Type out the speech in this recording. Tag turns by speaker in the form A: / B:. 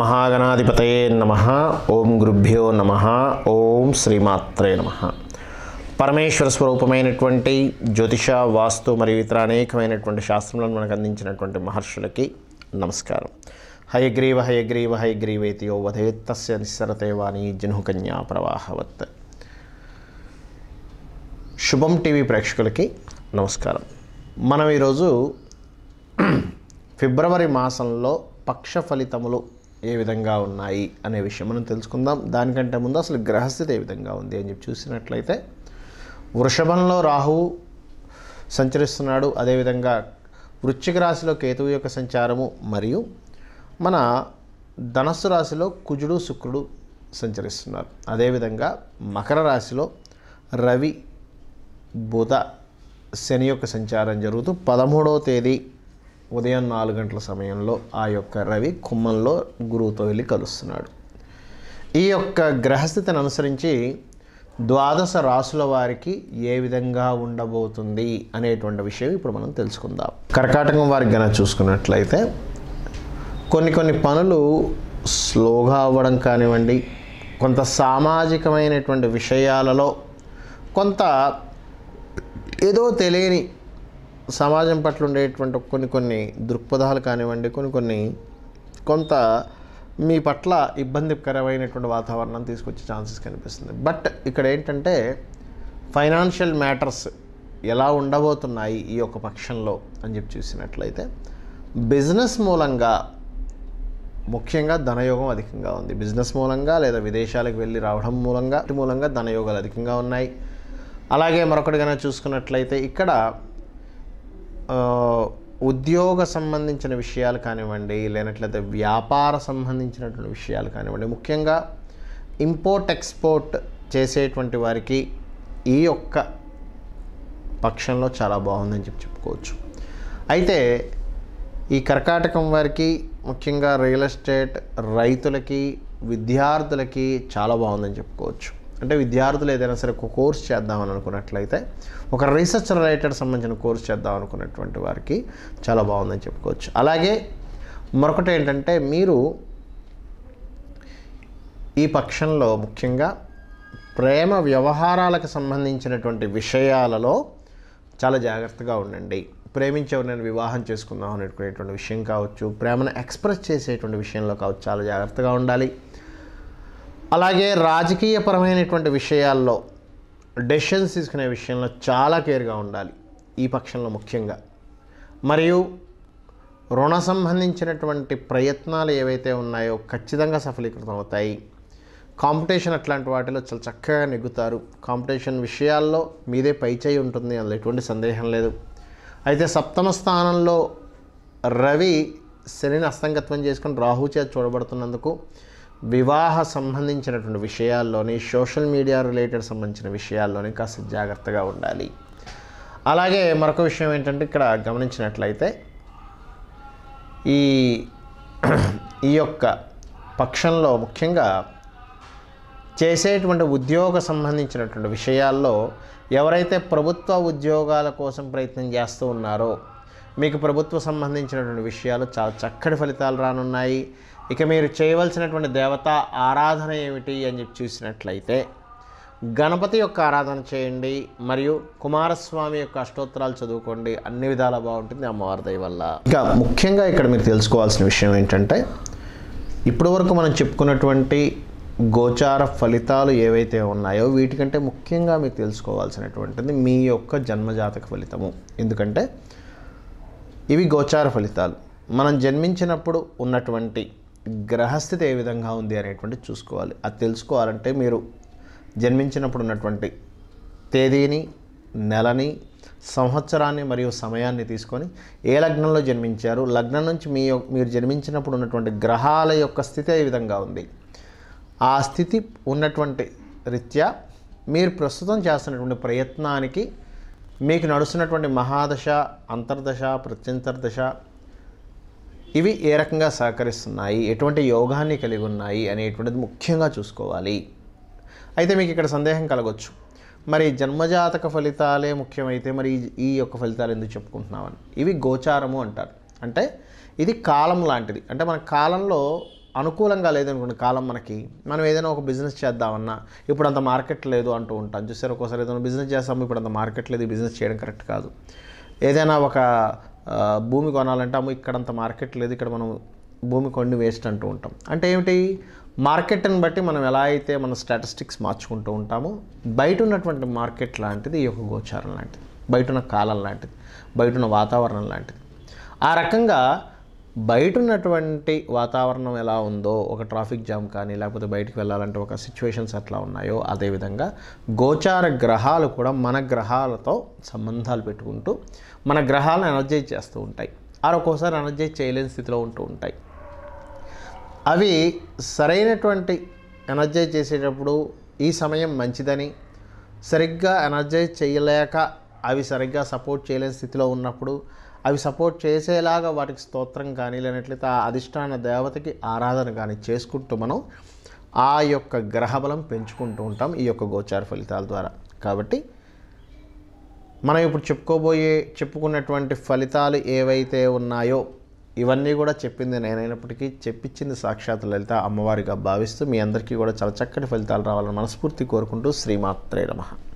A: మహాగణాధిపతే నమ ఓం గురుభ్యో నమ ఓం శ్రీమాత్రే నమ పరమేశ్వర స్వరూపమైనటువంటి జ్యోతిష వాస్తు మరియు ఇతర అనేకమైనటువంటి శాస్త్రములను మనకు అందించినటువంటి మహర్షులకి నమస్కారం హయగ్రీవ హయగ్రీవ హయగ్రీవేతియో వధేత్తస్య నిస్సరతే వాణి జనుకన్యా ప్రవాహవత్ శుభం టీవీ ప్రేక్షకులకి నమస్కారం మనం ఈరోజు ఫిబ్రవరి మాసంలో పక్ష ఫలితములు ఏ విధంగా ఉన్నాయి అనే విషయం మనం తెలుసుకుందాం దానికంటే ముందు అసలు గ్రహస్థితి ఏ విధంగా ఉంది అని చెప్పి చూసినట్లయితే వృషభంలో రాహువు సంచరిస్తున్నాడు అదేవిధంగా వృశ్చిక రాశిలో కేతువు యొక్క సంచారము మరియు మన ధనస్సు రాశిలో కుజుడు శుక్రుడు సంచరిస్తున్నారు అదేవిధంగా మకర రాశిలో రవి బుధ శని యొక్క సంచారం జరుగుతూ పదమూడవ తేదీ ఉదయం నాలుగు గంటల సమయంలో ఆ యొక్క రవి కుమ్మంలో గురువుతో వెళ్ళి కలుస్తున్నాడు ఈ యొక్క గ్రహస్థితిని అనుసరించి ద్వాదశ రాసుల వారికి ఏ విధంగా ఉండబోతుంది అనేటువంటి విషయం ఇప్పుడు మనం తెలుసుకుందాం కర్కాటకం వారికి గన చూసుకున్నట్లయితే కొన్ని కొన్ని పనులు స్లోగా అవ్వడం కానివ్వండి కొంత సామాజికమైనటువంటి విషయాలలో కొంత ఏదో తెలియని సమాజం పట్ల ఉండేటువంటి కొన్ని కొన్ని దృక్పథాలు కానివ్వండి కొన్ని కొన్ని కొంత మీ పట్ల ఇబ్బందికరమైనటువంటి వాతావరణం తీసుకొచ్చే ఛాన్సెస్ కనిపిస్తుంది బట్ ఇక్కడ ఏంటంటే ఫైనాన్షియల్ మ్యాటర్స్ ఎలా ఉండబోతున్నాయి ఈ యొక్క పక్షంలో అని చెప్పి చూసినట్లయితే బిజినెస్ మూలంగా ముఖ్యంగా ధనయోగం అధికంగా ఉంది బిజినెస్ మూలంగా లేదా విదేశాలకు వెళ్ళి రావడం మూలంగా మూలంగా ధనయోగాలు అధికంగా ఉన్నాయి అలాగే మరొకటిగా చూసుకున్నట్లయితే ఇక్కడ ఉద్యోగ సంబంధించిన విషయాలు కానివ్వండి లేనట్లయితే వ్యాపార సంబంధించినటువంటి విషయాలు కానివ్వండి ముఖ్యంగా ఇంపోర్ట్ ఎక్స్పోర్ట్ చేసేటువంటి వారికి ఈ యొక్క పక్షంలో చాలా బాగుందని చెప్పి చెప్పుకోవచ్చు అయితే ఈ కర్కాటకం వారికి ముఖ్యంగా రియల్ ఎస్టేట్ రైతులకి విద్యార్థులకి చాలా బాగుందని చెప్పుకోవచ్చు అంటే విద్యార్థులు ఏదైనా సరే ఒక కోర్స్ చేద్దామని అనుకున్నట్లయితే ఒక రీసెర్చ్ రిలేటెడ్ సంబంధించిన కోర్స్ చేద్దాం అనుకున్నటువంటి వారికి చాలా బాగుందని చెప్పుకోవచ్చు అలాగే మరొకటి ఏంటంటే మీరు ఈ పక్షంలో ముఖ్యంగా ప్రేమ వ్యవహారాలకు సంబంధించినటువంటి విషయాలలో చాలా జాగ్రత్తగా ఉండండి ప్రేమించేవారిని వివాహం చేసుకుందాం అనేటువంటి విషయం కావచ్చు ప్రేమను ఎక్స్ప్రెస్ చేసేటువంటి విషయంలో కావచ్చు చాలా జాగ్రత్తగా ఉండాలి అలాగే రాజకీయపరమైనటువంటి విషయాల్లో డెసిషన్స్ తీసుకునే విషయంలో చాలా కేర్గా ఉండాలి ఈ పక్షంలో ముఖ్యంగా మరియు రుణ సంబంధించినటువంటి ప్రయత్నాలు ఏవైతే ఉన్నాయో ఖచ్చితంగా సఫలీకృతం అవుతాయి కాంపిటీషన్ అట్లాంటి వాటిలో చాలా చక్కగా నెగ్గుతారు కాంపిటీషన్ విషయాల్లో మీదే పైచేయి ఉంటుంది అందులో ఎటువంటి సందేహం లేదు అయితే సప్తమ స్థానంలో రవి శని అస్తంగత్వం చేసుకుని రాహుచేత చూడబడుతున్నందుకు వివాహ సంబంధించినటువంటి విషయాల్లోని సోషల్ మీడియా రిలేటెడ్ సంబంధించిన విషయాల్లోని కాస్త జాగ్రత్తగా ఉండాలి అలాగే మరొక విషయం ఏంటంటే ఇక్కడ గమనించినట్లయితే ఈ ఈ యొక్క పక్షంలో ముఖ్యంగా చేసేటువంటి ఉద్యోగ సంబంధించినటువంటి విషయాల్లో ఎవరైతే ప్రభుత్వ ఉద్యోగాల కోసం ప్రయత్నం చేస్తూ ఉన్నారో మీకు ప్రభుత్వ సంబంధించినటువంటి విషయాలు చాలా చక్కటి ఫలితాలు రానున్నాయి ఇక మీరు చేయవలసినటువంటి దేవత ఆరాధన ఏమిటి అని చెప్పి చూసినట్లయితే గణపతి యొక్క ఆరాధన చేయండి మరియు కుమారస్వామి యొక్క అష్టోత్తరాలు చదువుకోండి అన్ని విధాలా బాగుంటుంది అమ్మవారి దయ వల్ల ఇక ముఖ్యంగా ఇక్కడ మీరు తెలుసుకోవాల్సిన విషయం ఏంటంటే ఇప్పటి వరకు మనం చెప్పుకున్నటువంటి గోచార ఫలితాలు ఏవైతే ఉన్నాయో వీటికంటే ముఖ్యంగా మీరు తెలుసుకోవాల్సినటువంటిది మీ యొక్క జన్మజాతక ఫలితము ఎందుకంటే ఇవి గోచార ఫలితాలు మనం జన్మించినప్పుడు ఉన్నటువంటి గ్రహస్థితి ఏ విధంగా ఉంది అనేటువంటి చూసుకోవాలి అది తెలుసుకోవాలంటే మీరు జన్మించినప్పుడు ఉన్నటువంటి తేదీని నెలని సంవత్సరాన్ని మరియు సమయాన్ని తీసుకొని ఏ లగ్నంలో జన్మించారు లగ్నం నుంచి మీ మీరు జన్మించినప్పుడు ఉన్నటువంటి గ్రహాల యొక్క స్థితి ఏ విధంగా ఉంది ఆ స్థితి ఉన్నటువంటి రీత్యా మీరు ప్రస్తుతం చేస్తున్నటువంటి ప్రయత్నానికి మీకు నడుస్తున్నటువంటి మహాదశ అంతర్దశ ప్రత్యంతర్దశ ఇవి ఏ రకంగా సహకరిస్తున్నాయి ఎటువంటి యోగాన్ని కలిగి ఉన్నాయి అనేటువంటిది ముఖ్యంగా చూసుకోవాలి అయితే మీకు ఇక్కడ సందేహం కలగొచ్చు మరి జన్మజాతక ఫలితాలే ముఖ్యమైతే మరి ఈ యొక్క ఫలితాలు ఎందుకు చెప్పుకుంటున్నామని ఇవి గోచారము అంటారు అంటే ఇది కాలం లాంటిది అంటే మన కాలంలో అనుకూలంగా లేదనుకోండి కాలం మనకి మనం ఏదైనా ఒక బిజినెస్ చేద్దామన్నా ఇప్పుడు అంత మార్కెట్ లేదు అంటూ ఉంటాం చూసారు ఒక్కోసారి ఏదైనా బిజినెస్ చేస్తాము ఇప్పుడు అంత మార్కెట్ లేదు బిజినెస్ చేయడం కరెక్ట్ కాదు ఏదైనా ఒక భూమి కొనాలంటే అమ్మ ఇక్కడంత మార్కెట్ లేదు ఇక్కడ మనం భూమి కొన్ని వేస్ట్ అంటూ ఉంటాం అంటే ఏమిటి మార్కెట్ని బట్టి మనం ఎలా అయితే మన స్టాటిస్టిక్స్ మార్చుకుంటూ ఉంటామో బయట ఉన్నటువంటి మార్కెట్ లాంటిది ఈ యొక్క గోచారం లాంటిది బయట ఉన్న కాలం లాంటిది బయట ఉన్న వాతావరణం లాంటిది ఆ రకంగా బయట ఉన్నటువంటి వాతావరణం ఎలా ఉందో ఒక ట్రాఫిక్ జామ్ కానీ లేకపోతే బయటకు వెళ్ళాలంటే ఒక సిచ్యువేషన్స్ ఎట్లా ఉన్నాయో అదేవిధంగా గోచార గ్రహాలు కూడా మన గ్రహాలతో సంబంధాలు పెట్టుకుంటూ మన గ్రహాలను ఎనర్జైజ్ చేస్తూ ఉంటాయి ఆరు ఒక్కోసారి ఎనర్జైజ్ చేయలేని స్థితిలో ఉంటూ ఉంటాయి అవి సరైనటువంటి ఎనర్జైజ్ చేసేటప్పుడు ఈ సమయం మంచిదని సరిగ్గా ఎనర్జైజ్ చేయలేక అవి సరిగ్గా సపోర్ట్ చేయలేని స్థితిలో ఉన్నప్పుడు అవి సపోర్ట్ చేసేలాగా వాటికి స్తోత్రం కానీ లేనట్లయితే ఆ అధిష్టాన దేవతకి ఆరాధన కానీ చేసుకుంటూ మనం ఆ యొక్క గ్రహబలం పెంచుకుంటూ ఉంటాం ఈ యొక్క గోచార ఫలితాల ద్వారా కాబట్టి మనం ఇప్పుడు చెప్పుకోబోయే చెప్పుకున్నటువంటి ఫలితాలు ఏవైతే ఉన్నాయో ఇవన్నీ కూడా చెప్పింది నేనైనప్పటికీ చెప్పించింది సాక్షాత్ లలిత అమ్మవారిగా భావిస్తూ మీ అందరికీ కూడా చాలా చక్కటి ఫలితాలు రావాలని మనస్ఫూర్తి కోరుకుంటూ శ్రీమాత్రేయ నమ